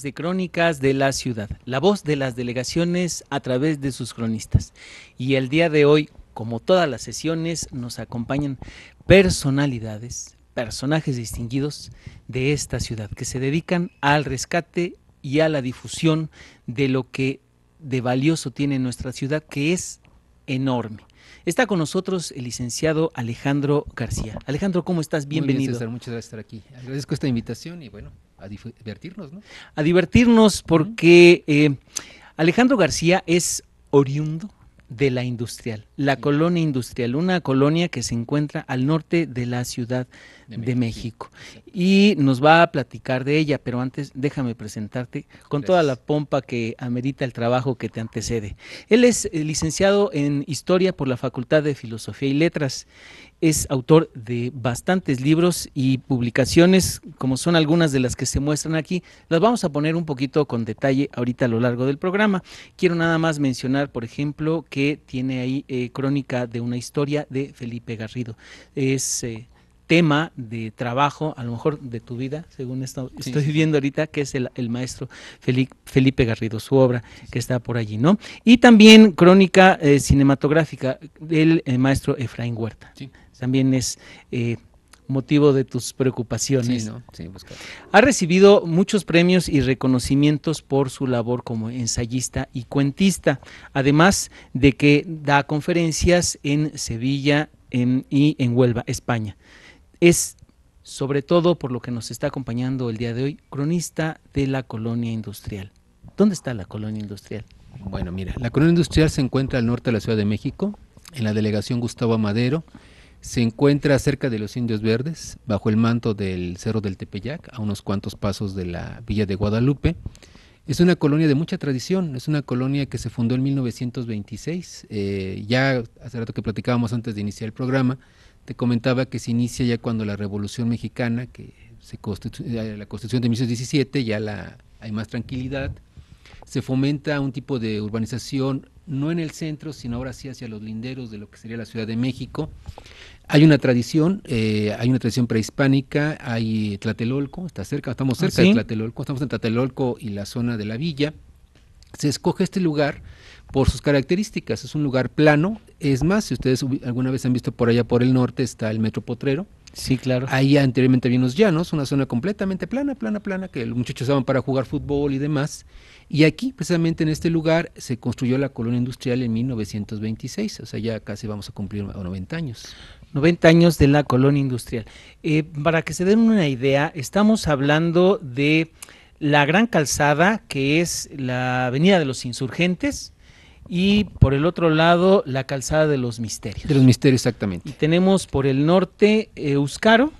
de Crónicas de la Ciudad, la voz de las delegaciones a través de sus cronistas. Y el día de hoy, como todas las sesiones, nos acompañan personalidades, personajes distinguidos de esta ciudad, que se dedican al rescate y a la difusión de lo que de valioso tiene nuestra ciudad, que es enorme. Está con nosotros el licenciado Alejandro García. Alejandro, ¿cómo estás? Bienvenido. muchas gracias por estar aquí. Agradezco esta invitación y bueno, a divertirnos, ¿no? A divertirnos porque eh, Alejandro García es oriundo de la industrial, la colonia industrial, una colonia que se encuentra al norte de la ciudad de México. Y nos va a platicar de ella, pero antes déjame presentarte con toda la pompa que amerita el trabajo que te antecede. Él es eh, licenciado en Historia por la Facultad de Filosofía y Letras. Es autor de bastantes libros y publicaciones, como son algunas de las que se muestran aquí. Las vamos a poner un poquito con detalle ahorita a lo largo del programa. Quiero nada más mencionar, por ejemplo, que tiene ahí eh, Crónica de una historia de Felipe Garrido. Es eh, tema de trabajo, a lo mejor de tu vida, según estoy viendo ahorita, que es el, maestro Felipe, Garrido, su obra, que está por allí, ¿no? Y también crónica eh, cinematográfica del eh, maestro Efraín Huerta. También es... Eh, motivo de tus preocupaciones. ¿no? ha recibido muchos premios y reconocimientos por su labor como ensayista y cuentista, además de que da conferencias en Sevilla y en Huelva, España es sobre todo por lo que nos está acompañando el día de hoy, cronista de la colonia industrial. ¿Dónde está la colonia industrial? Bueno, mira, la colonia industrial se encuentra al norte de la Ciudad de México, en la delegación Gustavo Madero. Se encuentra cerca de los Indios Verdes, bajo el manto del Cerro del Tepeyac, a unos cuantos pasos de la Villa de Guadalupe. Es una colonia de mucha tradición, es una colonia que se fundó en 1926. Eh, ya hace rato que platicábamos antes de iniciar el programa, te comentaba que se inicia ya cuando la Revolución Mexicana, que se constituye eh, la Constitución de 1917, ya la, hay más tranquilidad, se fomenta un tipo de urbanización no en el centro, sino ahora sí hacia los linderos de lo que sería la Ciudad de México. Hay una tradición, eh, hay una tradición prehispánica, hay Tlatelolco, está cerca, estamos ah, cerca de Tlatelolco, estamos en Tlatelolco y la zona de la villa. Se escoge este lugar por sus características. Es un lugar plano, es más, si ustedes alguna vez han visto por allá por el norte está el Metro Potrero. Sí, claro. Ahí anteriormente había unos llanos, una zona completamente plana, plana, plana, que los muchachos usaban para jugar fútbol y demás. Y aquí, precisamente en este lugar, se construyó la colonia industrial en 1926, o sea, ya casi vamos a cumplir 90 años. 90 años de la colonia industrial. Eh, para que se den una idea, estamos hablando de la gran calzada que es la Avenida de los Insurgentes, y por el otro lado la calzada de los misterios. De los misterios, exactamente. Y tenemos por el norte Euscaro.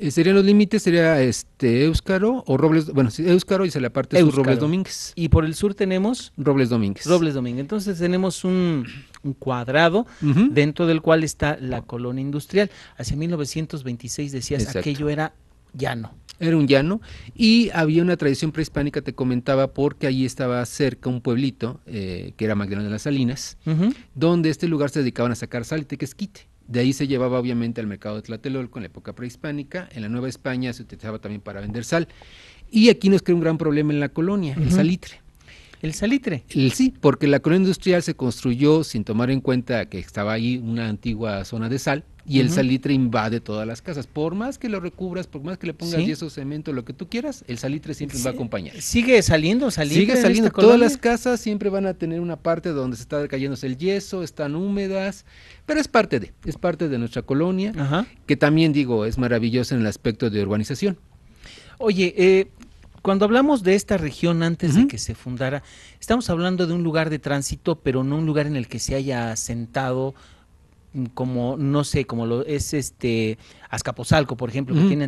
Eh, serían los límites, sería este Euscaro o Robles, bueno, Euscaro y se la parte Robles Domínguez. Y por el sur tenemos Robles Domínguez. Robles Domínguez. Entonces tenemos un, cuadrado dentro del cual está la colonia industrial. Hacia 1926 decías, aquello era llano. Era un llano y había una tradición prehispánica, te comentaba, porque allí estaba cerca un pueblito, eh, que era Magdalena de las Salinas, donde este lugar se dedicaban a sacar sal y tequesquite. De ahí se llevaba obviamente al mercado de Tlatelolco en la época prehispánica, en la Nueva España se utilizaba también para vender sal. Y aquí nos creó un gran problema en la colonia, el salitre. ¿El salitre? sí, porque la colonia industrial se construyó sin tomar en cuenta que estaba ahí una antigua zona de sal, y el salitre invade todas las casas. Por más que lo recubras, por más que le pongas yeso, cemento, lo que tú quieras, el salitre siempre va a acompañar. Sigue saliendo, salitre. Sigue saliendo. Todas las casas siempre van a tener una parte donde se está cayéndose el yeso, están húmedas, pero es parte de, es parte de nuestra colonia, que también digo, es maravillosa en el aspecto de urbanización. Oye, eh, cuando hablamos de esta región antes de que se fundara, estamos hablando de un lugar de tránsito, pero no un lugar en el que se haya asentado como no sé, como lo es este Azcapotzalco, por ejemplo, que tiene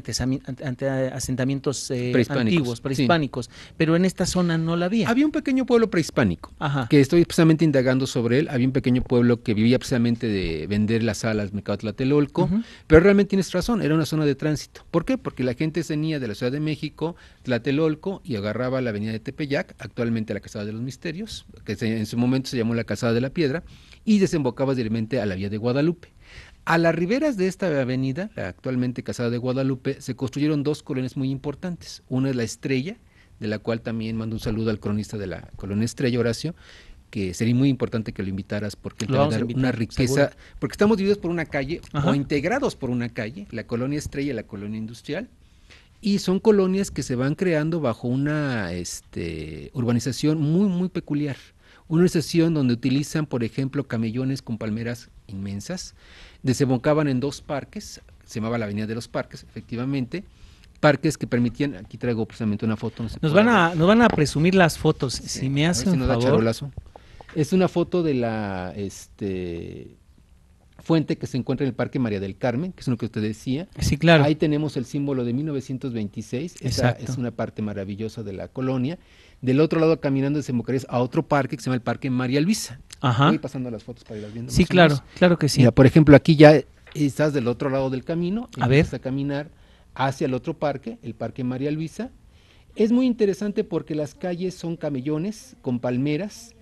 ante, asentamientos eh, antiguos, prehispánicos, pero en esta zona no la había. Había un pequeño pueblo prehispánico, que estoy precisamente indagando sobre él, había un pequeño pueblo que vivía precisamente de vender las alas mercado Tlatelolco, pero realmente tienes razón, era una zona de tránsito. ¿Por qué? Porque la gente venía de la Ciudad de México, Tlatelolco, y agarraba la avenida de Tepeyac, actualmente la Casada de los Misterios, que en su momento se llamó la Casada de la Piedra, y desembocaba directamente a la vía de Guadalupe. A las riberas de esta avenida, la actualmente Casada de Guadalupe, se construyeron dos colonias muy importantes. Una es la Estrella, de la cual también mando un saludo al cronista de la colonia Estrella, Horacio, que sería muy importante que lo invitaras porque va a dar una riqueza, porque estamos divididos por una calle o integrados por una calle, la colonia Estrella, y la colonia industrial, y son colonias que se van creando bajo una este, urbanización muy, muy peculiar. Una urbanización donde utilizan, por ejemplo, camellones con palmeras inmensas, desembocaban en dos parques, se llamaba la Avenida de los Parques, efectivamente, parques que permitían, aquí traigo precisamente una foto. nos, van a, nos van a presumir las fotos, si me hacen si favor. Es una foto de la este, fuente que se encuentra en el Parque María del Carmen, que es lo que usted decía. Sí, claro. Ahí tenemos el símbolo de 1926, esa es una parte maravillosa de la colonia. Del otro lado, caminando, desembocarías a otro parque que se llama el Parque María Luisa Ajá. pasando las fotos para ir viendo. Sí, claro, claro que sí. por ejemplo, aquí ya estás del otro lado del camino, a ver ver. a caminar hacia el otro parque, el Parque María Luisa. Es muy interesante porque las calles son camellones con palmeras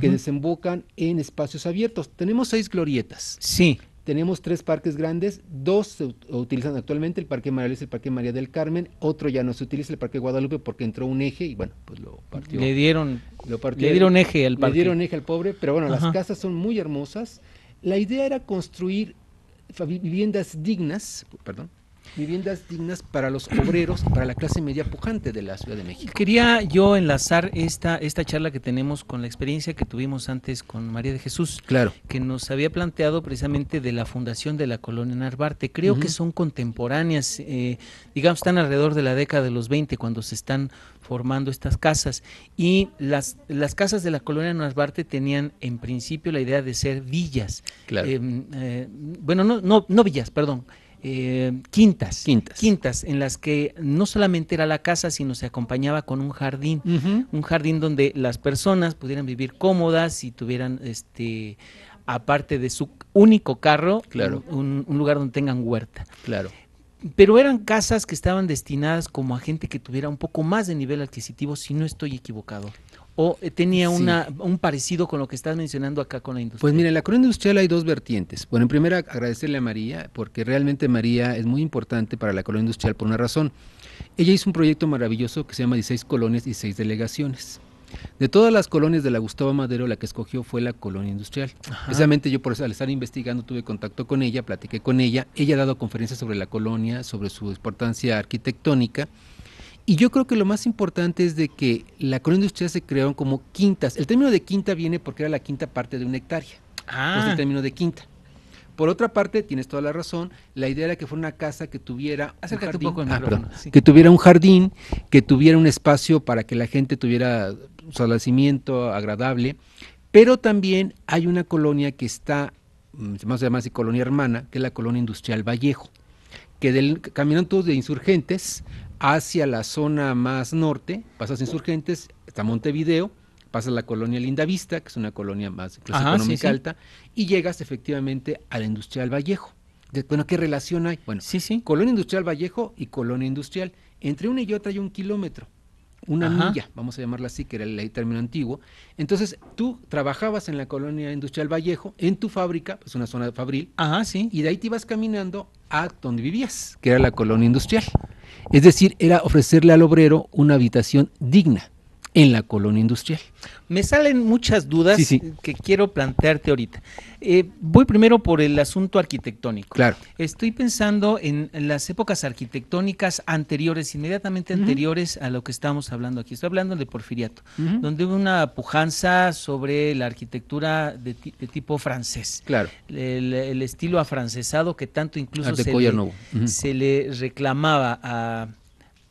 que desembocan en espacios abiertos. Tenemos seis glorietas. Sí. Tenemos tres parques grandes, dos se utilizan actualmente, el Parque María y el Parque María del Carmen, otro ya no se utiliza, el Parque Guadalupe, porque entró un eje y bueno, pues lo partió. Le dieron, lo le dieron eje al parque. Le dieron eje al pobre, pero bueno, las casas son muy hermosas. La idea era construir viviendas dignas, perdón, viviendas dignas para los obreros, para la clase media pujante de la Ciudad de México. Quería yo enlazar esta, esta charla que tenemos con la experiencia que tuvimos antes con María de Jesús, claro. que nos había planteado precisamente de la fundación de la colonia Narvarte. Creo que son contemporáneas, eh, digamos, están alrededor de la década de los 20 cuando se están formando estas casas. Y las, las casas de la colonia Narvarte tenían en principio la idea de ser villas. Claro. Em, eh, bueno, no, no villas, perdón. Eh, quintas, quintas. Quintas, en las que no solamente era la casa, sino se acompañaba con un jardín. Un jardín donde las personas pudieran vivir cómodas y tuvieran, este, aparte de su único carro, un, lugar donde tengan huerta. Claro pero eran casas que estaban destinadas como a gente que tuviera un poco más de nivel adquisitivo, si no estoy equivocado o tenía una, un parecido con lo que estás mencionando acá con la industria? Pues mira, en la colonia industrial hay dos vertientes. Bueno, en primera agradecerle a María, porque realmente María es muy importante para la colonia industrial por una razón. Ella hizo un proyecto maravilloso que se llama 16 colonias y 6 delegaciones. De todas las colonias de la Gustavo Madero, la que escogió fue la colonia industrial. Precisamente yo por al estar investigando tuve contacto con ella, platiqué con ella. Ella ha dado conferencias sobre la colonia, sobre su importancia arquitectónica y yo creo que lo más importante es de que la colonia industrial se crearon como quintas. El término de quinta viene porque era la quinta parte de una hectárea. Ah. Pues, el término de quinta. Por otra parte, tienes toda la razón, la idea era que fuera una casa que tuviera un poco ah, que tuviera un jardín, que tuviera un espacio para que la gente tuviera un salacimiento agradable, pero también hay una colonia que está, más mm, se llama así colonia hermana, que es la colonia industrial Vallejo, que del, todos de insurgentes hacia la zona más norte, pasas Insurgentes, hasta Montevideo, pasas la colonia Lindavista, que es una colonia más económica alta, y llegas efectivamente a la Industrial Vallejo. De, bueno, ¿qué relación hay? Bueno, sí, sí. colonia Industrial Vallejo y colonia Industrial. Entre una y otra hay un kilómetro una milla, vamos a llamarla así, que era el, término antiguo. Entonces, tú trabajabas en la colonia industrial Vallejo, en tu fábrica, es pues, una zona de fabril. Ajá, sí. Y de ahí te ibas caminando a donde vivías, que era la colonia industrial. Es decir, era ofrecerle al obrero una habitación digna en la colonia industrial. Me salen muchas dudas que quiero plantearte ahorita. Eh, voy primero por el asunto arquitectónico. Claro. Estoy pensando en las épocas arquitectónicas anteriores, inmediatamente anteriores a lo que estamos hablando aquí. Estoy hablando de Porfiriato, donde hubo una pujanza sobre la arquitectura de, tipo francés. Claro. El, estilo afrancesado que tanto incluso se le, se le reclamaba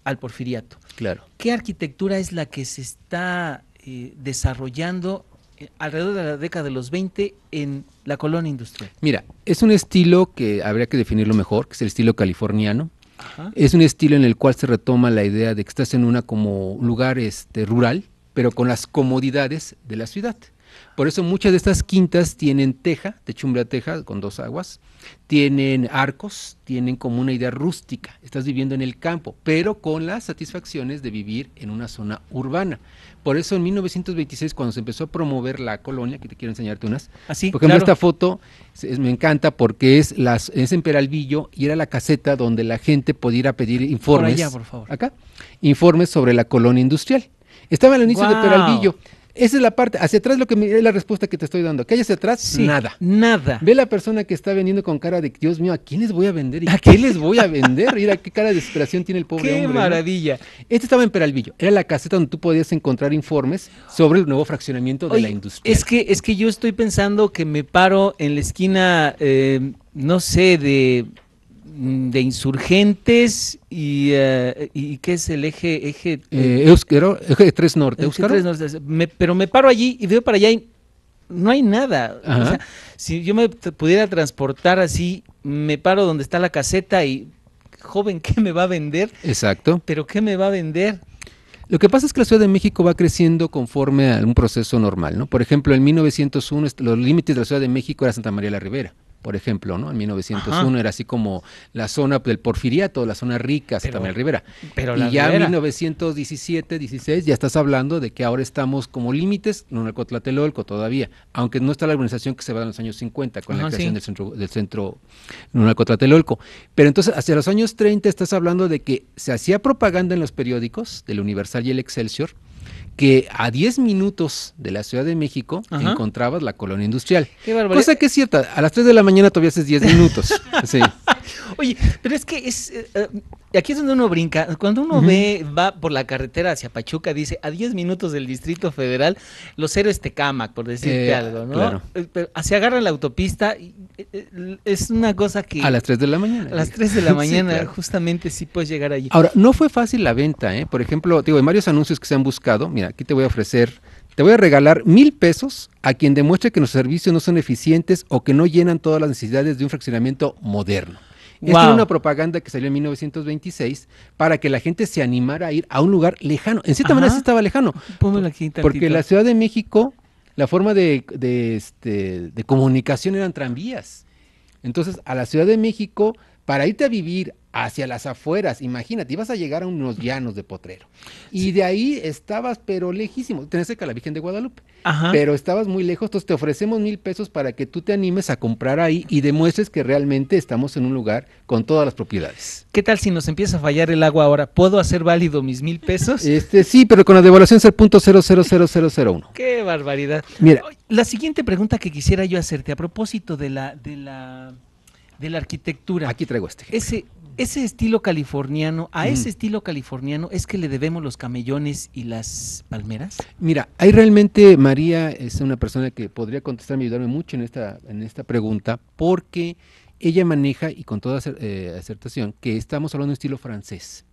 al Porfiriato. Claro. ¿Qué arquitectura es la que se está eh, desarrollando eh, alrededor de la década de los 20 en la colonia industrial? Mira, es un estilo que habría que definirlo mejor, que es el estilo californiano. Es un estilo en el cual se retoma la idea de que estás en una como lugar este, rural, pero con las comodidades de la ciudad. Por eso muchas de estas quintas tienen teja, de a teja con dos aguas, tienen arcos, tienen como una idea rústica. Estás viviendo en el campo, pero con las satisfacciones de vivir en una zona urbana. Por eso en 1926 cuando se empezó a promover la colonia, que te quiero enseñarte unas. Así, ah, Por ejemplo, esta foto me encanta porque es las es en Peralvillo y era la caseta donde la gente podía ir a pedir informes. Por por favor. Acá. Informes sobre la colonia industrial. Estaba el inicio de Peralvillo. Esa es la parte. Hacia atrás lo que es la respuesta que te estoy dando. ¿Qué hay hacia atrás? nada. Nada. Ve la persona que está vendiendo con cara de Dios mío, ¿a quién les voy a vender? a qué les voy a vender? Mira qué cara de desesperación tiene el pobre hombre. ¡Qué maravilla! Este estaba en Peralvillo. Era la caseta donde tú podías encontrar informes sobre el nuevo fraccionamiento de la industria. Es que, es que yo estoy pensando que me paro en la esquina, eh, no sé, de Mm, de insurgentes eh, y, qué es el eje eje eh, eh, eje 3 norte, norte. pero me paro allí y veo para allá y no hay nada si yo me pudiera transportar así me paro donde está la caseta y joven qué me va a vender exacto pero qué me va a vender lo que pasa es que la Ciudad de México va creciendo conforme a un proceso normal, ¿no? Por ejemplo, en 1901 los límites de la Ciudad de México era Santa María la Ribera por ejemplo, ¿no? En 1901 era así como la zona del Porfiriato, la zona rica, hasta también Rivera. Pero y ya en 1917, 16 ya estás hablando de que ahora estamos como límites, no en Cotlatelolco todavía, aunque no está la organización que se va en los años 50 con la creación del centro del centro Cotlatelolco. Pero entonces hacia los años 30 estás hablando de que se hacía propaganda en los periódicos del Universal y el Excelsior que a 10 minutos de la Ciudad de México encontrabas la colonia industrial. Qué Cosa que es cierta, a las 3 de la mañana todavía haces 10 minutos. sí. Oye, pero es que es, eh, eh, y aquí es donde uno brinca. Cuando uno ve, va por la carretera hacia Pachuca, dice a 10 minutos del Distrito Federal, los héroes Tecamac, por decirte eh, algo, ¿no? Claro. Eh, pero se agarra la autopista, y, eh, es una cosa que. A las 3 de la mañana. A las 3 de la mañana, justamente sí puedes llegar allí. Ahora, no fue fácil la venta, ¿eh? Por ejemplo, digo, en varios anuncios que se han buscado, mira, aquí te voy a ofrecer. Te voy a regalar mil pesos a quien demuestre que los servicios no son eficientes o que no llenan todas las necesidades de un fraccionamiento moderno. Esta una propaganda que salió en 1926 para que la gente se animara a ir a un lugar lejano. En cierta manera sí estaba lejano. porque la Ciudad de México, la forma de, este, de comunicación eran tranvías. Entonces, a la Ciudad de México, para irte a vivir hacia las afueras. Imagínate, ibas a llegar a unos mm. llanos de potrero. Y de ahí estabas, pero lejísimo. Tenés cerca la Virgen de Guadalupe. Pero estabas muy lejos. Entonces te ofrecemos mil pesos para que tú te animes a comprar ahí y demuestres que realmente estamos en un lugar con todas las propiedades. ¿Qué tal si nos empieza a fallar el agua ahora? ¿Puedo hacer válido mis mil pesos? Este, sí, pero con la devaluación es punto cero uno. Qué barbaridad. Mira. La siguiente pregunta que quisiera yo hacerte a propósito de la, de la de la arquitectura. Aquí traigo este. Ese ese estilo californiano, a mm. ese estilo californiano es que le debemos los camellones y las palmeras? Mira, hay realmente María es una persona que podría contestarme y ayudarme mucho en esta, en esta pregunta, porque ella maneja, y con toda eh, acertación, que estamos hablando de estilo francés.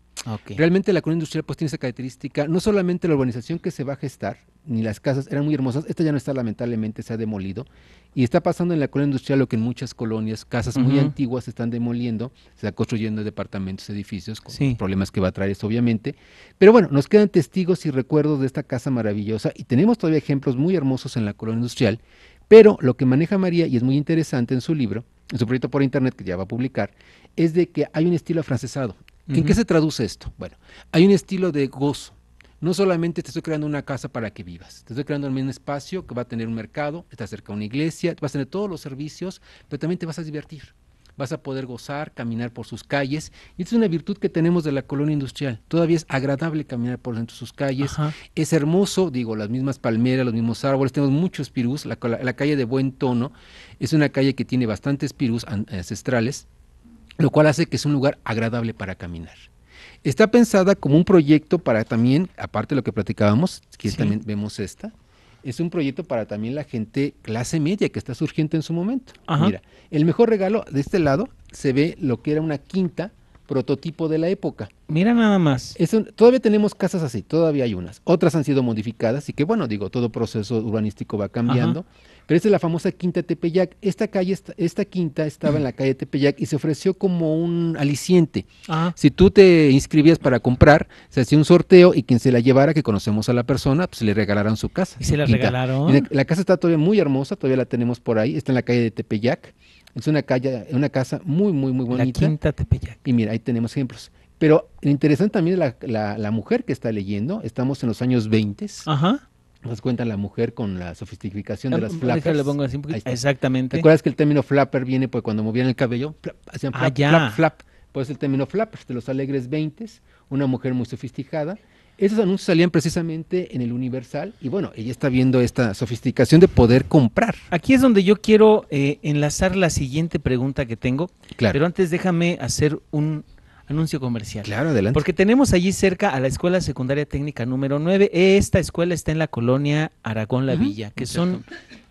Realmente la colonia industrial pues tiene esa característica, no solamente la urbanización que se va a gestar, ni las casas eran muy hermosas, esta ya no está lamentablemente, se ha demolido, y está pasando en la colonia industrial lo que en muchas colonias, casas muy antiguas se están demoliendo, se está construyendo departamentos, edificios, con problemas que va a traer eso obviamente, pero bueno, nos quedan testigos y recuerdos de esta casa maravillosa, y tenemos todavía ejemplos muy hermosos en la colonia industrial, pero lo que maneja María, y es muy interesante en su libro, en su proyecto por internet que ya va a publicar, es de que hay un estilo afrancesado. ¿En qué se traduce esto? Bueno, hay un estilo de gozo. No solamente te estoy creando una casa para que vivas, te estoy creando un espacio que va a tener un mercado, está cerca de una iglesia, vas a tener todos los servicios, pero también te vas a divertir vas a poder gozar, caminar por sus calles. Y es una virtud que tenemos de la colonia industrial. Todavía es agradable caminar por dentro de sus calles. Es hermoso, digo, las mismas palmeras, los mismos árboles. Tenemos muchos pirús. La, la, calle de Buen Tono es una calle que tiene bastantes pirús ancestrales lo cual hace que es un lugar agradable para caminar. Está pensada como un proyecto para también, aparte de lo que platicábamos, que también vemos esta, es un proyecto para también la gente clase media que está surgiendo en su momento. Mira, el mejor regalo de este lado se ve lo que era una quinta prototipo de la época. Mira nada más. todavía tenemos casas así, todavía hay unas. Otras han sido modificadas y que bueno, digo, todo proceso urbanístico va cambiando. Pero esta es la famosa Quinta Tepeyac. Esta calle, esta, quinta estaba en la calle Tepeyac y se ofreció como un aliciente. Ah. Si tú te inscribías para comprar, se hacía un sorteo y quien se la llevara, que conocemos a la persona, pues le regalaron su casa. Y se la regalaron. La, la, casa está todavía muy hermosa, todavía la tenemos por ahí. Está en la calle de Tepeyac. Es una, calle, una casa muy, muy, muy bonita. La Quinta Tepeyac. Y mira, ahí tenemos ejemplos. Pero lo interesante también es la, la, mujer que está leyendo. Estamos en los años 20. Ajá. Nos cuenta la mujer con la sofisticación de ah, las flappers. Exactamente. ¿Te acuerdas que el término flapper viene pues cuando movían el cabello? hacían ah, flap, flap, Pues el término flapper de los alegres 20. Una mujer muy sofisticada esos anuncios salían precisamente en el Universal y bueno, ella está viendo esta sofisticación de poder comprar. Aquí es donde yo quiero eh, enlazar la siguiente pregunta que tengo, claro. pero antes déjame hacer un anuncio comercial. Claro, adelante. Porque tenemos allí cerca a la Escuela Secundaria Técnica número 9. Esta escuela está en la colonia Aragón La Villa, que son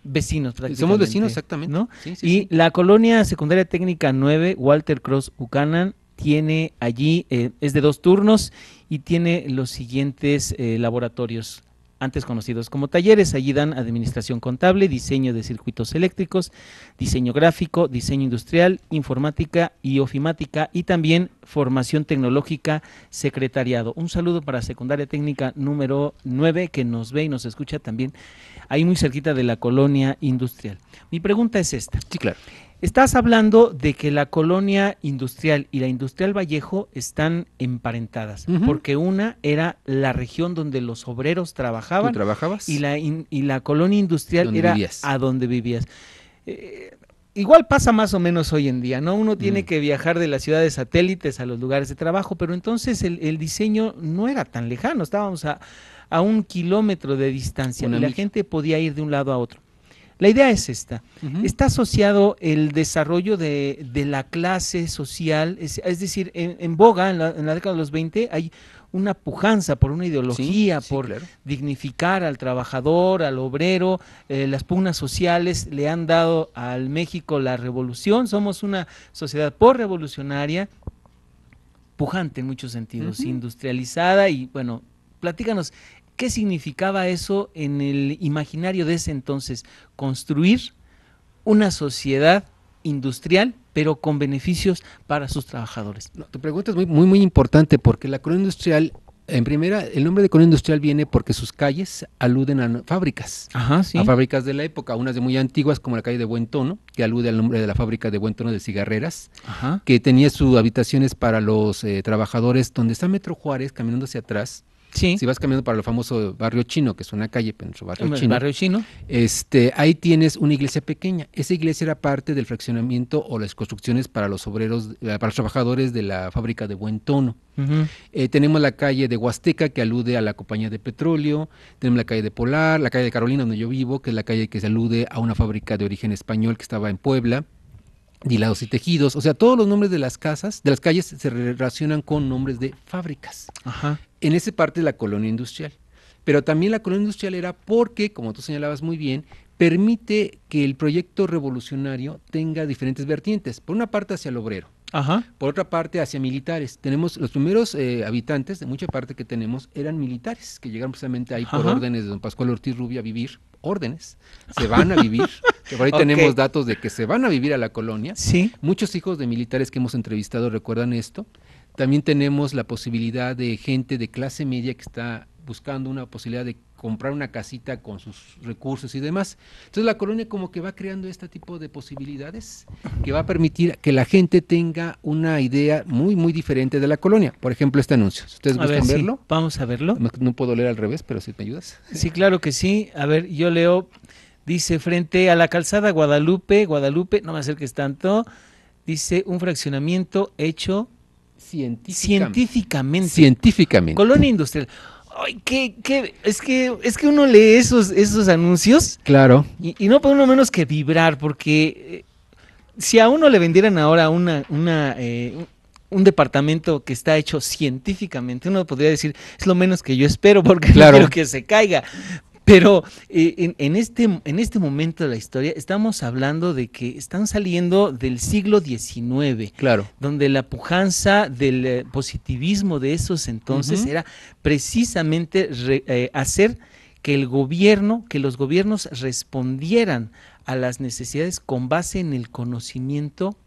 vecinos prácticamente. Somos vecinos, exactamente. ¿no? Sí, sí, y la colonia Secundaria Técnica 9, Walter Cross Buchanan, tiene allí, eh, es de dos turnos y tiene los siguientes eh, laboratorios antes conocidos como talleres. Allí dan administración contable, diseño de circuitos eléctricos, diseño gráfico, diseño industrial, informática y ofimática y también formación tecnológica, secretariado. Un saludo para Secundaria Técnica número 9 que nos ve y nos escucha también ahí muy cerquita de la colonia industrial. Mi pregunta es esta. Sí, claro. Estás hablando de que la colonia industrial y la industrial Vallejo están emparentadas, porque una era la región donde los obreros trabajaban. Y la, y la colonia industrial era a donde vivías. Eh, igual pasa más o menos hoy en día, ¿no? Uno tiene mm. que viajar de las ciudades satélites a los lugares de trabajo, pero entonces el, diseño no era tan lejano, estábamos a, un kilómetro de distancia y la gente podía ir de un lado a otro. La idea es esta. Está asociado el desarrollo de, la clase social, es, decir, en, boga, en la, década de los 20, hay una pujanza por una ideología, por dignificar al trabajador, al obrero. Eh, las pugnas sociales le han dado al México la revolución. Somos una sociedad por revolucionaria, pujante en muchos sentidos, industrializada y bueno, platícanos ¿Qué significaba eso en el imaginario de ese entonces? Construir una sociedad industrial, pero con beneficios para sus trabajadores. tu pregunta es muy, muy, muy importante porque la colonia industrial en primera, el nombre de colonia industrial viene porque sus calles aluden a fábricas. A fábricas de la época, unas de muy antiguas como la calle de Buen Tono, que alude al nombre de la fábrica de Buen Tono de Cigarreras, que tenía sus habitaciones para los eh, trabajadores, donde está Metro Juárez, caminando hacia atrás, Sí. Si vas caminando para el famoso barrio chino, que es una calle, pero barrio chino. barrio chino. Este, ahí tienes una iglesia pequeña. Esa iglesia era parte del fraccionamiento o las construcciones para los obreros, eh, para los trabajadores de la fábrica de buen tono. Eh, tenemos la calle de Huasteca, que alude a la compañía de petróleo. Tenemos la calle de Polar, la calle de Carolina, donde yo vivo, que es la calle que se alude a una fábrica de origen español que estaba en Puebla. Dilados y tejidos, o sea, todos los nombres de las casas, de las calles se relacionan con nombres de fábricas. Ajá. En esa parte de la colonia industrial. Pero también la colonia industrial era porque, como tú señalabas muy bien, permite que el proyecto revolucionario tenga diferentes vertientes. Por una parte hacia el obrero, Ajá. por otra parte hacia militares. Tenemos los primeros eh, habitantes de mucha parte que tenemos eran militares que llegaron precisamente ahí por órdenes de don Pascual Ortiz Rubio a vivir órdenes, se van a vivir, por ahí tenemos datos de que se van a vivir a la colonia. Sí. Muchos hijos de militares que hemos entrevistado recuerdan esto. También tenemos la posibilidad de gente de clase media que está buscando una posibilidad de comprar una casita con sus recursos y demás. Entonces la colonia como que va creando este tipo de posibilidades que va a permitir que la gente tenga una idea muy, muy diferente de la colonia. Por ejemplo, este anuncio. ¿Ustedes a verlo? Vamos a verlo. No, puedo leer al revés, pero si me ayudas. Sí, claro que sí. A ver, yo leo, dice, frente a la calzada Guadalupe, Guadalupe, no me acerques tanto, dice un fraccionamiento hecho Científicamente. Científicamente. Colonia industrial. Ay, es que es que uno lee esos, esos anuncios. Claro. Y, no puede uno menos que vibrar, porque eh, si a uno le vendieran ahora una, una eh, un departamento que está hecho científicamente, uno podría decir, es lo menos que yo espero, porque no quiero que se caiga. Pero eh, en, este, en este momento de la historia estamos hablando de que están saliendo del siglo XIX, claro. donde la pujanza del eh, positivismo de esos entonces era precisamente eh, hacer que el gobierno, que los gobiernos respondieran a las necesidades con base en el conocimiento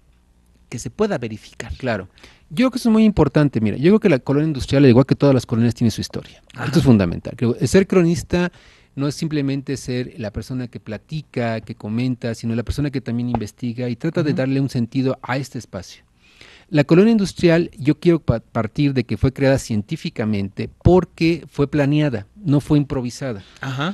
que se pueda verificar. Claro. Yo creo que eso es muy importante. Mira, yo creo que la colonia industrial, igual que todas las colonias, tiene su historia. Esto es fundamental. ser cronista no es simplemente ser la persona que platica, que comenta, sino la persona que también investiga y trata de darle un sentido a este espacio. La colonia industrial, yo quiero partir de que fue creada científicamente porque fue planeada, no fue improvisada.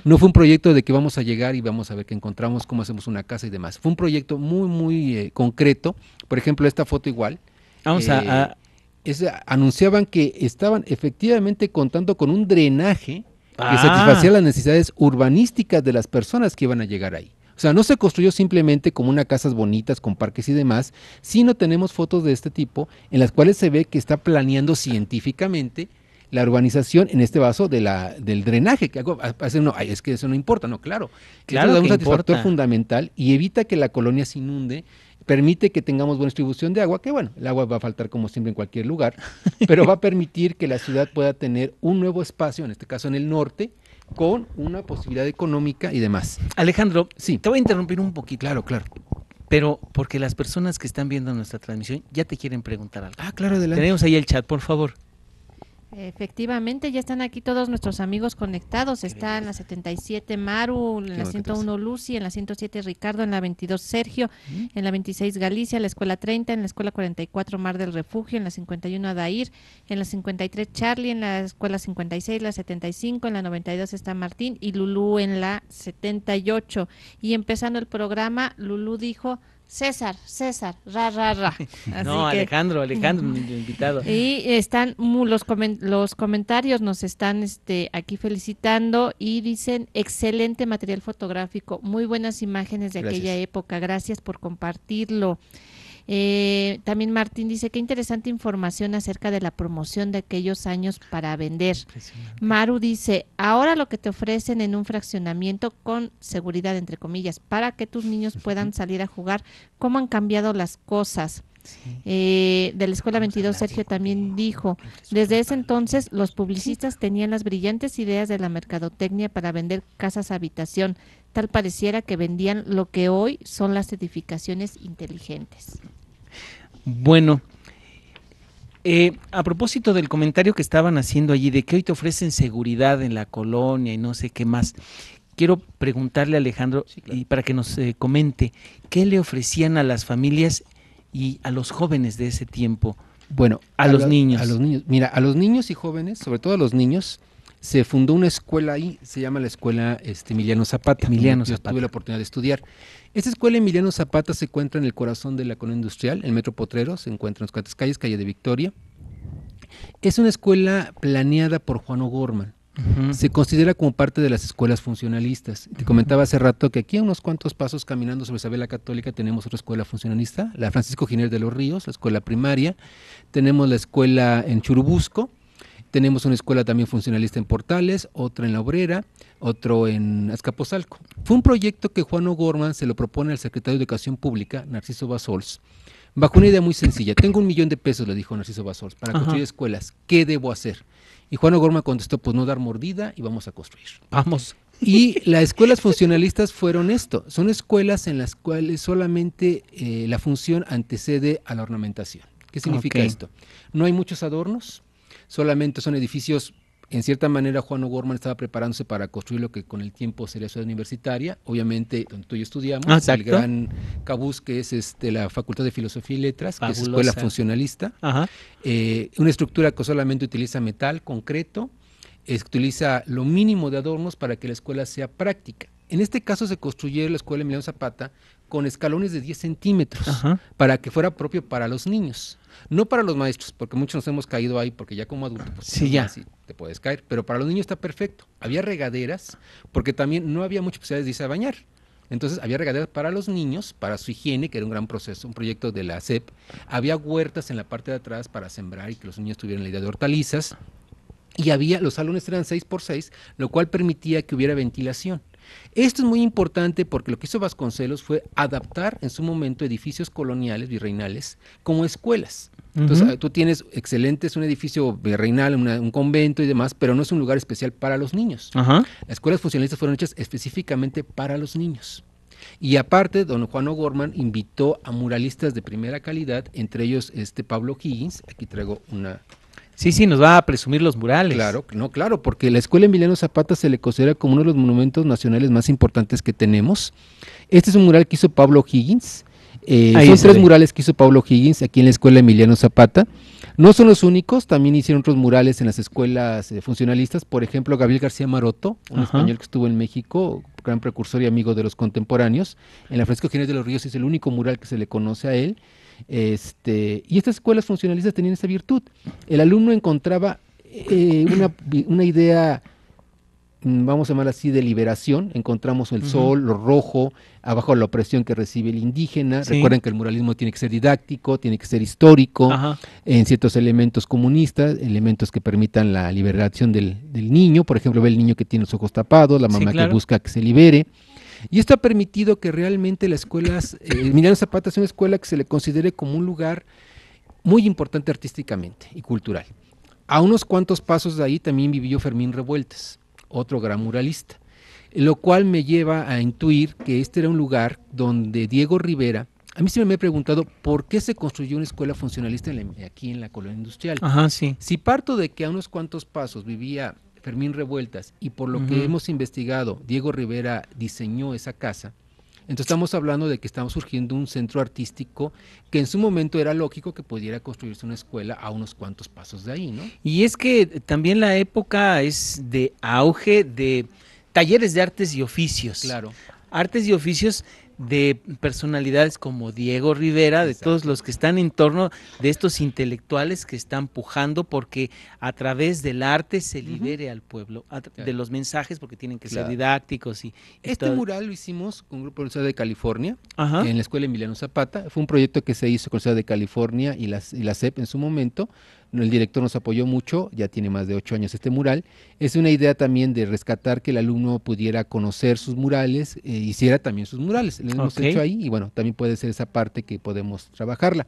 No fue un proyecto de que vamos a llegar y vamos a ver qué encontramos, cómo hacemos una casa y demás. Fue un proyecto muy, muy eh, concreto. Por ejemplo, esta foto igual. Vamos a, eh, anunciaban que estaban efectivamente contando con un drenaje que ah. satisfacía las necesidades urbanísticas de las personas que iban a llegar ahí. O sea, no se construyó simplemente como unas casas bonitas con parques y demás, sino tenemos fotos de este tipo en las cuales se ve que está planeando científicamente la urbanización en este vaso de la, del drenaje. Que no, es que eso no importa, no, claro. Claro, es un factor fundamental y evita que la colonia se inunde permite que tengamos buena distribución de agua, que bueno, el agua va a faltar como siempre en cualquier lugar, pero va a permitir que la ciudad pueda tener un nuevo espacio, en este caso en el norte, con una posibilidad económica y demás. Alejandro, sí. te voy a interrumpir un poquito. Claro, claro. Pero porque las personas que están viendo nuestra transmisión ya te quieren preguntar algo. Ah, claro, adelante. Tenemos ahí el chat, por favor. Efectivamente, ya están aquí todos nuestros amigos conectados. Está en la 77 Maru, en la 101 Lucy, en la 107 Ricardo, en la 22 Sergio, en la 26 Galicia, en la escuela 30, en la escuela 44 Mar del Refugio, en la 51 Adair, en la 53 Charlie, en la escuela 56, la 75, en la 92 está Martín y Lulú en la 78. Y empezando el programa, Lulú dijo César, César, ra, ra, ra. no, Alejandro, Alejandro, invitado. Y están los, los comentarios, nos están este, aquí felicitando y dicen, excelente material fotográfico, muy buenas imágenes de aquella época. Gracias por compartirlo. Eh, también Martín dice, qué interesante información acerca de la promoción de aquellos años para vender. Maru dice, ahora lo que te ofrecen en un fraccionamiento con seguridad, entre comillas, para que tus niños puedan salir a jugar, cómo han cambiado las cosas. Eh, de la Escuela 22, Sergio también dijo, desde ese entonces los publicistas tenían las brillantes ideas de la mercadotecnia para vender casas habitación. Tal pareciera que vendían lo que hoy son las edificaciones inteligentes. Bueno, eh, a propósito del comentario que estaban haciendo allí de que hoy te ofrecen seguridad en la colonia y no sé qué más, quiero preguntarle a Alejandro y para que nos eh, comente qué le ofrecían a las familias y a los jóvenes de ese tiempo? Bueno, a, los niños. A los niños. Mira, a los niños y jóvenes, sobre todo a los niños, se fundó una escuela ahí, se llama la escuela este, Emiliano Zapata. Emiliano Yo tuve la oportunidad de estudiar. Esta escuela Emiliano Zapata se encuentra en el corazón de la colonia industrial, el Metro Potrero, se encuentra en las cuatro calles, calle de Victoria. Es una escuela planeada por Juan O'Gorman se considera como parte de las escuelas funcionalistas. Te comentaba hace rato que aquí a unos cuantos pasos caminando sobre Isabela Católica tenemos otra escuela funcionalista, la Francisco Giner de los Ríos, la escuela primaria, tenemos la escuela en Churubusco, tenemos una escuela también funcionalista en Portales, otra en La Obrera, otro en Azcapotzalco. Fue un proyecto que Juan O'Gorman se lo propone al secretario de Educación Pública, Narciso Basols, bajo una idea muy sencilla. Tengo un millón de pesos, le dijo Narciso Basols, para construir escuelas. ¿Qué debo hacer? Y Juan O'Gorman contestó, pues no dar mordida y vamos a construir. Vamos. Y las escuelas funcionalistas fueron esto, son escuelas en las cuales solamente eh, la función antecede a la ornamentación. ¿Qué significa esto? No hay muchos adornos, solamente son edificios en cierta manera Juan O'Gorman estaba preparándose para construir lo que con el tiempo sería ciudad universitaria, obviamente donde tú y yo estudiamos, el gran cabuz que es este, la Facultad de Filosofía y Letras, que es escuela funcionalista, eh, una estructura que solamente utiliza metal, concreto, es, utiliza lo mínimo de adornos para que la escuela sea práctica. En este caso se construyó la escuela Emiliano Zapata con escalones de 10 centímetros para que fuera propio para los niños. No para los maestros, porque muchos nos hemos caído ahí, porque ya como adultos pues, sí, ya. te puedes caer, pero para los niños está perfecto. Había regaderas, porque también no había muchas posibilidades de irse bañar. Entonces había regaderas para los niños, para su higiene, que era un gran proceso, un proyecto de la CEP. Había huertas en la parte de atrás para sembrar y que los niños tuvieran la idea de hortalizas. Y había, los salones eran 6 por 6 lo cual permitía que hubiera ventilación. Esto es muy importante porque lo que hizo Vasconcelos fue adaptar en su momento edificios coloniales virreinales como escuelas. Entonces, tú tienes excelentes, un edificio virreinal, un convento y demás, pero no es un lugar especial para los niños. Las escuelas funcionalistas fueron hechas específicamente para los niños. Y aparte, don Juan O'Gorman invitó a muralistas de primera calidad, entre ellos este Pablo Higgins, aquí traigo una Sí, sí, nos va a presumir los murales. Claro, no, claro, porque la escuela Emiliano Zapata se le considera como uno de los monumentos nacionales más importantes que tenemos. Este es un mural que hizo Pablo Higgins. hay eh, son tres murales que hizo Pablo Higgins aquí en la escuela Emiliano Zapata. No son los únicos, también hicieron otros murales en las escuelas eh, funcionalistas, por ejemplo, Gabriel García Maroto, un español que estuvo en México, gran precursor y amigo de los contemporáneos. En la Fresco General de los Ríos es el único mural que se le conoce a él. Este, y estas escuelas funcionalistas tenían esa virtud. El alumno encontraba eh, una, idea, mm, vamos a llamar así, de liberación. Encontramos el sol, lo rojo, abajo la opresión que recibe el indígena. Recuerden que el muralismo tiene que ser didáctico, tiene que ser histórico, en ciertos elementos comunistas, elementos que permitan la liberación del, niño. Por ejemplo, ve el niño que tiene los ojos tapados, la mamá que busca que se libere. Y esto ha permitido que realmente la escuela, el eh, Milano Zapata es una escuela que se le considere como un lugar muy importante artísticamente y cultural. A unos cuantos pasos de ahí también vivió Fermín Revueltas, otro gran muralista, lo cual me lleva a intuir que este era un lugar donde Diego Rivera, a mí siempre me he preguntado por qué se construyó una escuela funcionalista aquí en la colonia industrial. Ajá, sí. Si parto de que a unos cuantos pasos vivía Fermín Revueltas, y por lo que hemos investigado, Diego Rivera diseñó esa casa. Entonces estamos hablando de que estamos surgiendo un centro artístico que en su momento era lógico que pudiera construirse una escuela a unos cuantos pasos de ahí, ¿no? Y es que también la época es de auge de talleres de artes y oficios. Claro. Artes y oficios de personalidades como Diego Rivera, de todos los que están en torno de estos intelectuales que están pujando porque a través del arte se libere al pueblo de los mensajes porque tienen que ser didácticos y, este mural lo hicimos con un grupo de la de California en la escuela Emiliano Zapata, fue un proyecto que se hizo con la Universidad de California y la, y la CEP en su momento el director nos apoyó mucho, ya tiene más de ocho años este mural. Es una idea también de rescatar que el alumno pudiera conocer sus murales, eh, hiciera también sus murales. Lo hemos hecho ahí y bueno, también puede ser esa parte que podemos trabajarla.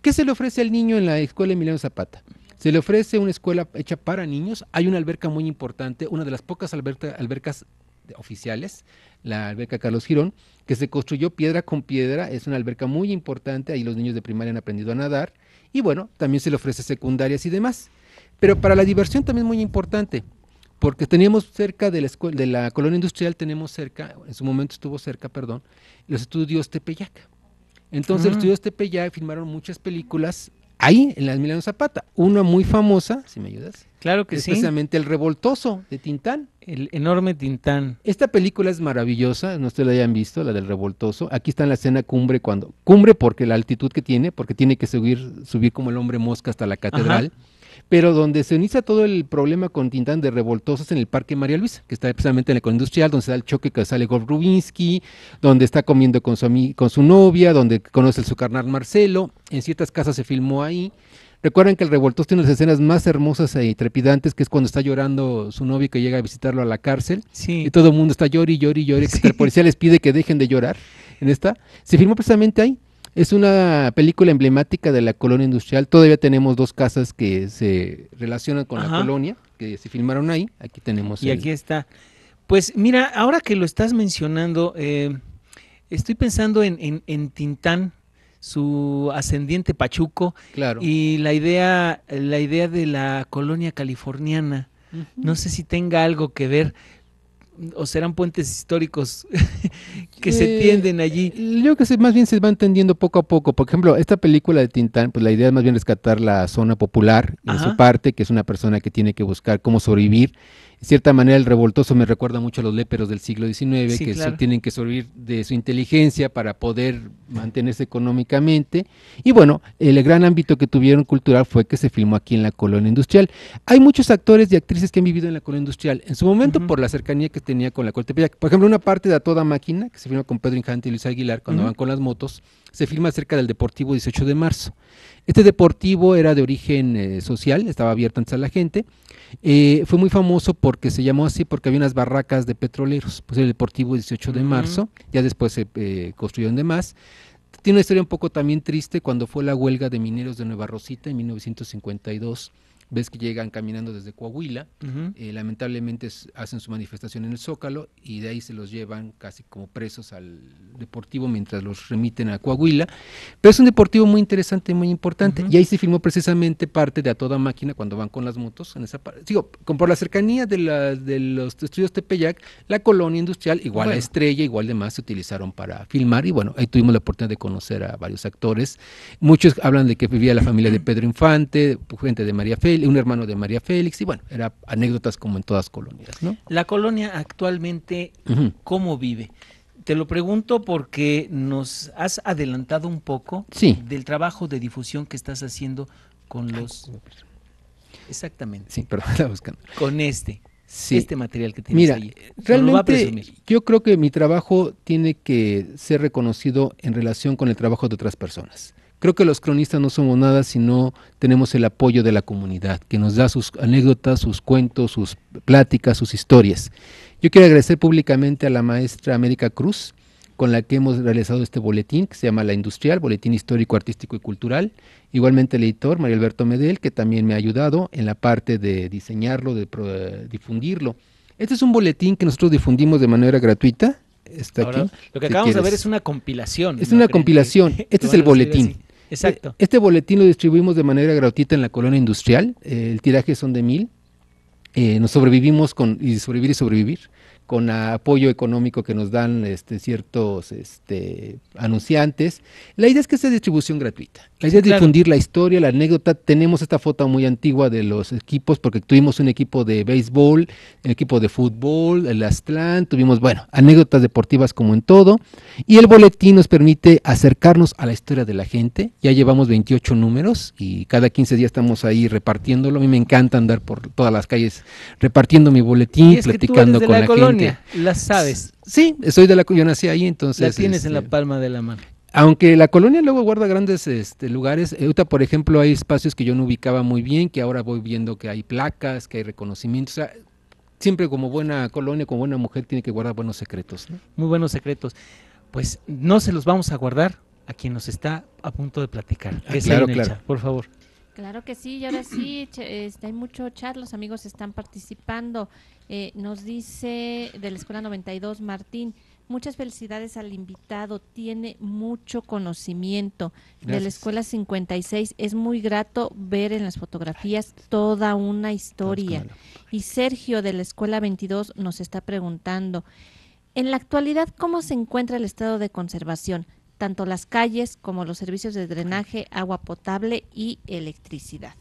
¿Qué se le ofrece al niño en la escuela Emiliano Zapata? Se le ofrece una escuela hecha para niños. Hay una alberca muy importante, una de las pocas albercas oficiales, la alberca Carlos Girón, que se construyó piedra con piedra. Es una alberca muy importante. Ahí los niños de primaria han aprendido a nadar. Y bueno, también se le ofrece secundarias y demás. Pero para la diversión también es muy importante, porque teníamos cerca de la, de la colonia industrial, tenemos cerca, en su momento estuvo cerca, perdón, los estudios Tepeyac. Entonces, los mm. estudios Tepeyac filmaron muchas películas ahí, en las Milano Zapata. Una muy famosa, si me ayudas. Claro que sí. Precisamente El Revoltoso de Tintán. El enorme Tintán. Esta película es maravillosa, no si la hayan visto, la del Revoltoso. Aquí está en la escena cumbre cuando. Cumbre porque la altitud que tiene, porque tiene que subir, subir como el hombre mosca hasta la catedral pero donde se inicia todo el problema con Tintán de revoltosos en el Parque María Luisa, que está precisamente en la ecoindustrial, donde se da el choque que sale Rubinsky, donde está comiendo con su, novia, donde conoce su carnal Marcelo, en ciertas casas se filmó ahí. Recuerden que el revoltoso tiene las escenas más hermosas y trepidantes, que es cuando está llorando su novio que llega a visitarlo a la cárcel, sí. y todo el mundo está llori, llori, llori, el policía les pide que dejen de llorar en esta. Se filmó precisamente ahí. Es una película emblemática de la colonia industrial. Todavía tenemos dos casas que se relacionan con la colonia, que se filmaron ahí. Aquí tenemos. Y aquí está. Pues mira, ahora que lo estás mencionando, eh, estoy pensando en, en, Tintán, su ascendiente Pachuco claro. y la idea la idea de la colonia californiana. No sé si tenga algo que ver, o serán puentes históricos que se eh, tienden allí. Eh, yo que que más bien se van tendiendo poco a poco. Por ejemplo, esta película de Tintán, pues la idea es más bien rescatar la zona popular en su parte, que es una persona que tiene que buscar cómo sobrevivir de cierta manera el revoltoso me recuerda mucho a los léperos del siglo XIX, que tienen que servir de su inteligencia para poder mantenerse económicamente. Y bueno, el gran ámbito que tuvieron cultural fue que se filmó aquí en la colonia industrial. Hay muchos actores y actrices que han vivido en la colonia industrial, en su momento por la cercanía que tenía con la Cotepeyac. Por ejemplo, una parte de A Toda Máquina, que se filmó con Pedro Injante y Luis Aguilar cuando van con las motos, se filma cerca del Deportivo 18 de marzo. Este deportivo era de origen eh, social, estaba abierto antes a la gente. Eh, fue muy famoso por porque se llamó así porque había unas barracas de petroleros, pues el Deportivo 18 de marzo, ya después se eh, construyeron demás. Tiene una historia un poco también triste cuando fue la huelga de mineros de Nueva Rosita en 1952 ves que llegan caminando desde Coahuila, eh, lamentablemente hacen su manifestación en el Zócalo y de ahí se los llevan casi como presos al deportivo mientras los remiten a Coahuila. Pero es un deportivo muy interesante, y muy importante. Y ahí se filmó precisamente parte de A Toda Máquina cuando van con las motos. En esa Digo, por la cercanía de, la, de, los estudios Tepeyac, la colonia industrial, igual Estrella, igual demás, se utilizaron para filmar. Y bueno, ahí tuvimos la oportunidad de conocer a varios actores. Muchos hablan de que vivía la familia de Pedro Infante, gente de María Félix un hermano de María Félix, y bueno, era anécdotas como en todas colonias, La colonia actualmente, ¿cómo vive? Te lo pregunto porque nos has adelantado un poco del trabajo de difusión que estás haciendo con los... Exactamente. Sí, perdón, buscando. Con este. este material que tienes Mira, ahí. Realmente yo creo que mi trabajo tiene que ser reconocido en relación con el trabajo de otras personas. Creo que los cronistas no somos nada si no tenemos el apoyo de la comunidad, que nos da sus anécdotas, sus cuentos, sus pláticas, sus historias. Yo quiero agradecer públicamente a la maestra América Cruz, con la que hemos realizado este boletín, que se llama La Industrial, Boletín Histórico, Artístico y Cultural. Igualmente el editor, María Alberto Medel, que también me ha ayudado en la parte de diseñarlo, de difundirlo. Este es un boletín que nosotros difundimos de manera gratuita. Está aquí. Lo que acabamos de ver es una compilación. Es una compilación. Este es el boletín. Exacto. E, este boletín lo distribuimos de manera gratuita en la colonia industrial. Eh, el tiraje son de mil. Eh, nos sobrevivimos con y sobrevivir y sobrevivir con apoyo económico que nos dan este, ciertos este, anunciantes. La idea es que sea distribución gratuita. La idea es difundir la historia, la anécdota. Tenemos esta foto muy antigua de los equipos, porque tuvimos un equipo de béisbol, un equipo de fútbol, el Aztlán, tuvimos, bueno, anécdotas deportivas como en todo. Y el boletín nos permite acercarnos a la historia de la gente. Ya llevamos 28 números y cada 15 días estamos ahí repartiéndolo. A mí me encanta andar por todas las calles repartiendo mi boletín, platicando con la gente colonia, las sabes. Sí, soy de la yo nací ahí, entonces. La tienes en la este, palma de la mano. Aunque la colonia luego guarda grandes este, lugares, Euta eh, por ejemplo, hay espacios que yo no ubicaba muy bien, que ahora voy viendo que hay placas, que hay reconocimientos. siempre como buena colonia, como buena mujer, tiene que guardar buenos secretos. Muy buenos secretos. Pues no se los vamos a guardar a quien nos está a punto de platicar. Ah, claro, claro. por favor. Claro que sí, y ahora sí, este, hay mucho chat, los amigos están participando. Eh, nos dice de la Escuela 92, Martín, muchas felicidades al invitado, tiene mucho conocimiento. De la Escuela 56, es muy grato ver en las fotografías toda una historia. Y Sergio de la Escuela 22 nos está preguntando, en la actualidad, ¿cómo se encuentra el estado de conservación? tanto las calles como los servicios de drenaje, agua potable y electricidad.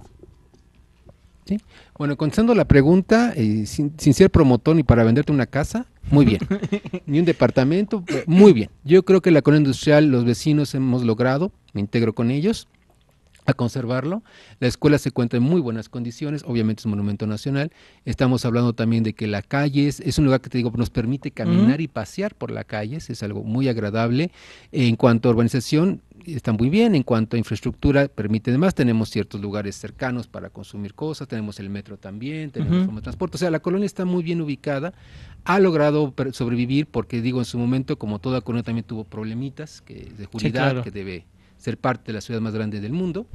Bueno, contestando la pregunta, eh, sin, ser promotor ni para venderte una casa, muy bien. ni un departamento, muy bien. Yo creo que la colonia industrial, los vecinos hemos logrado, me integro con ellos, a conservarlo. La escuela se encuentra en muy buenas condiciones, obviamente es un monumento nacional. Estamos hablando también de que la calle es, un lugar que te digo, nos permite caminar y pasear por la calle, es algo muy agradable. En cuanto a urbanización, está muy bien. En cuanto a infraestructura, permite además, tenemos ciertos lugares cercanos para consumir cosas, tenemos el metro también, tenemos transporte. O sea, la colonia está muy bien ubicada, ha logrado sobrevivir porque digo, en su momento, como toda colonia también tuvo problemitas que, de seguridad que debe ser parte de la ciudad más grande del mundo,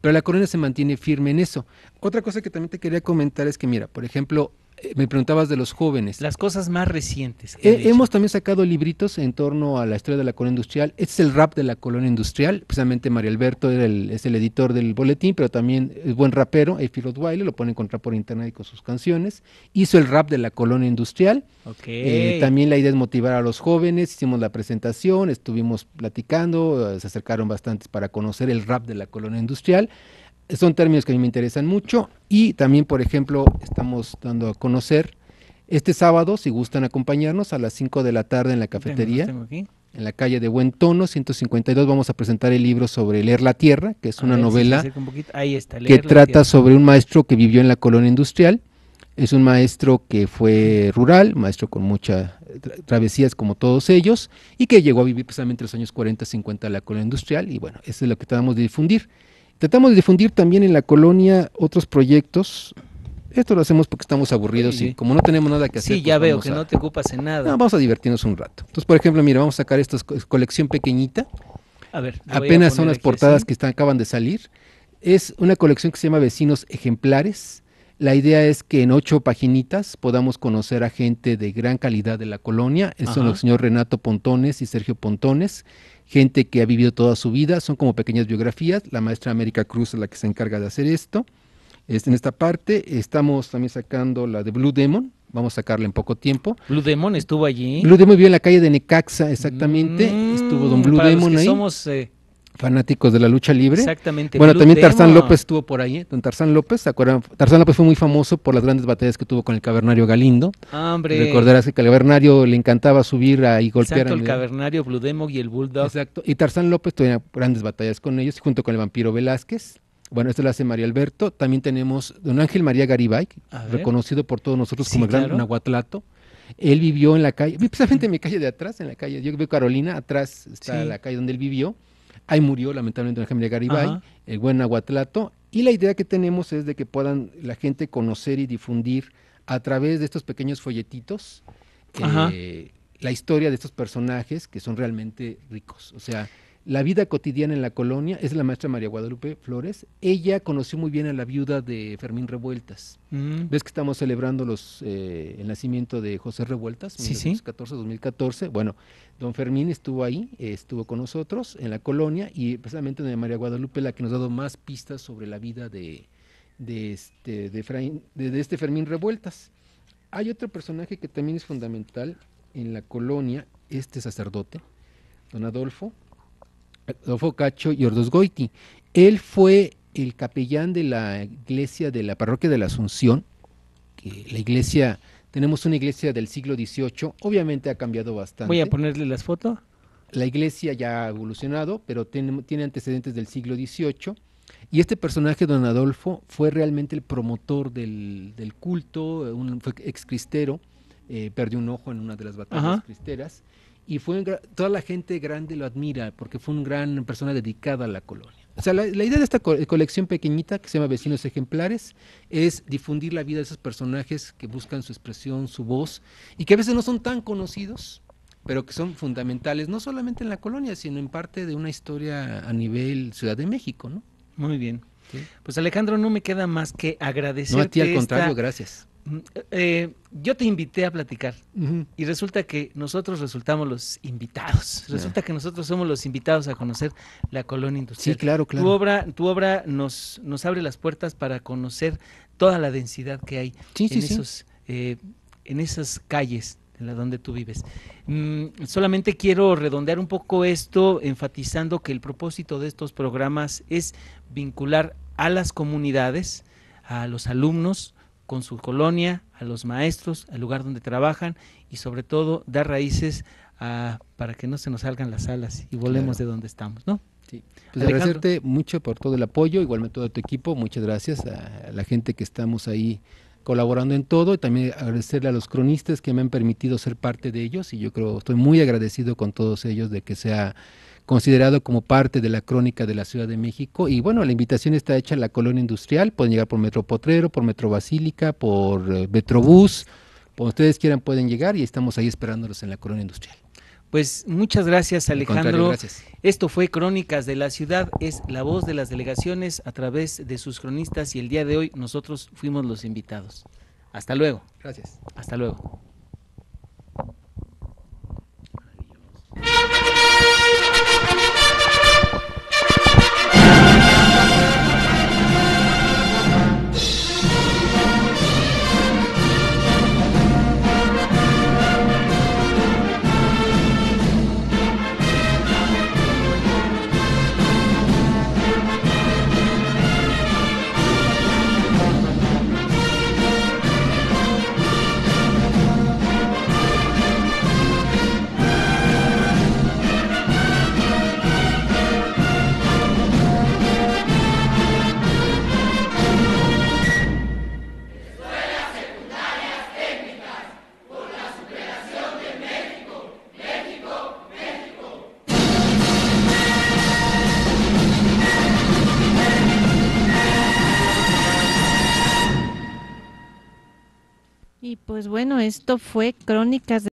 pero la corona se mantiene firme en eso. Otra cosa que también te quería comentar es que, mira, por ejemplo, eh, me preguntabas de los jóvenes. Las cosas más recientes. hemos también sacado libritos en torno a la historia de la colonia industrial. Este es el rap de la colonia industrial. Precisamente Mario Alberto es el editor del boletín, pero también es buen rapero. Efi Rottweiler lo pueden encontrar por internet y con sus canciones. Hizo el rap de la colonia industrial. Eh, también la idea es motivar a los jóvenes. Hicimos la presentación, estuvimos platicando, eh, se acercaron bastantes para conocer el rap de la colonia industrial son términos que a mí me interesan mucho y también, por ejemplo, estamos dando a conocer este sábado, si gustan acompañarnos, a las 5 de la tarde en la cafetería, en la calle de Buen Tono, 152, vamos a presentar el libro sobre Leer la Tierra, que es una novela que trata sobre un maestro que vivió en la colonia industrial. Es un maestro que fue rural, maestro con muchas travesías como todos ellos, y que llegó a vivir precisamente los años 40, 50 en la colonia industrial, y bueno, eso es lo que tratamos de difundir. Tratamos de difundir también en la colonia otros proyectos. Esto lo hacemos porque estamos aburridos y como no tenemos nada que hacer. Sí, pues ya veo que no te ocupas en nada. vamos a divertirnos un rato. Entonces, por ejemplo, mira, vamos a sacar esta colección pequeñita. A ver, apenas son las portadas que están, acaban de salir. Es una colección que se llama Vecinos Ejemplares la idea es que en ocho paginitas podamos conocer a gente de gran calidad de la colonia. Son los señores Renato Pontones y Sergio Pontones, gente que ha vivido toda su vida. Son como pequeñas biografías. La maestra América Cruz es la que se encarga de hacer esto. Es en esta parte estamos también sacando la de Blue Demon. Vamos a sacarla en poco tiempo. Blue Demon estuvo allí. Blue Demon vivió en la calle de Necaxa, exactamente. Mm, estuvo don Blue Demon que Somos, eh, fanáticos de la lucha libre. Exactamente. Bueno, también Tarzán López estuvo por ahí, Don Tarzán López, ¿se acuerdan? Tarzán López fue muy famoso por las grandes batallas que tuvo con el cavernario Galindo. Ah, ¡Hombre! Recordarás que el cavernario le encantaba subir y golpear. Exacto, el cavernario, Blue Demo y el Bulldog. Exacto, y Tarzán López tuvo grandes batallas con ellos, junto con el vampiro Velázquez. Bueno, esto lo hace María Alberto. También tenemos don Ángel María Garibay, reconocido por todos nosotros como el gran Nahuatlato. Él vivió en la calle, precisamente en mi calle de atrás, en la calle, yo veo Carolina, atrás está la calle donde él vivió Ahí murió lamentablemente don Jaime Garibay, el buen Aguatlato, y la idea que tenemos es de que puedan la gente conocer y difundir a través de estos pequeños folletitos eh, la historia de estos personajes que son realmente ricos. O sea, la vida cotidiana en la colonia es la maestra María Guadalupe Flores. Ella conoció muy bien a la viuda de Fermín Revueltas. Mm. ¿Ves que estamos celebrando los, eh, el nacimiento de José Revueltas? Sí, 2014 Bueno, don Fermín estuvo ahí, estuvo con nosotros en la colonia y precisamente de María Guadalupe la que nos ha dado más pistas sobre la vida de, este, de este Fermín Revueltas. Hay otro personaje que también es fundamental en la colonia, este sacerdote, don Adolfo Adolfo Cacho y Ordosgoiti. Él fue el capellán de la iglesia de la parroquia de la Asunción, que la iglesia, tenemos una iglesia del siglo XVIII, obviamente ha cambiado bastante. Voy a ponerle las fotos. La iglesia ya ha evolucionado, pero tiene, antecedentes del siglo XVIII. Y este personaje, don Adolfo, fue realmente el promotor del, culto, un, fue ex cristero, eh, perdió un ojo en una de las batallas cristeras y fue toda la gente grande lo admira porque fue una gran persona dedicada a la colonia. O sea, la, idea de esta colección pequeñita que se llama Vecinos Ejemplares es difundir la vida de esos personajes que buscan su expresión, su voz y que a veces no son tan conocidos, pero que son fundamentales no solamente en la colonia, sino en parte de una historia a nivel Ciudad de México, ¿no? Muy bien. Pues Alejandro, no me queda más que agradecerte. No, a ti al contrario, gracias. Mm, eh, yo te invité a platicar y resulta que nosotros resultamos los invitados. Resulta que nosotros somos los invitados a conocer la colonia industrial. Sí, claro, claro. Tu obra, tu obra nos, abre las puertas para conocer toda la densidad que hay eh, en, esas calles en la donde tú vives. Mm, solamente quiero redondear un poco esto, enfatizando que el propósito de estos programas es vincular a las comunidades, a los alumnos, con su colonia, a los maestros, al lugar donde trabajan y sobre todo dar raíces para que no se nos salgan las alas y volvemos de donde estamos, ¿no? Sí. Pues agradecerte mucho por todo el apoyo, igualmente todo tu equipo, muchas gracias a la gente que estamos ahí colaborando en todo y también agradecerle a los cronistas que me han permitido ser parte de ellos y yo creo estoy muy agradecido con todos ellos de que sea considerado como parte de la crónica de la Ciudad de México. Y bueno, la invitación está hecha a la colonia industrial, pueden llegar por Metro Potrero, por Metro Basílica, por eh, Metrobús, cuando ustedes quieran pueden llegar y estamos ahí esperándolos en la colonia industrial. Pues muchas gracias Alejandro. Gracias. Esto fue Crónicas de la Ciudad, es la voz de las delegaciones a través de sus cronistas y el día de hoy nosotros fuimos los invitados. Hasta luego. Gracias. Hasta luego. Esto fue Crónicas de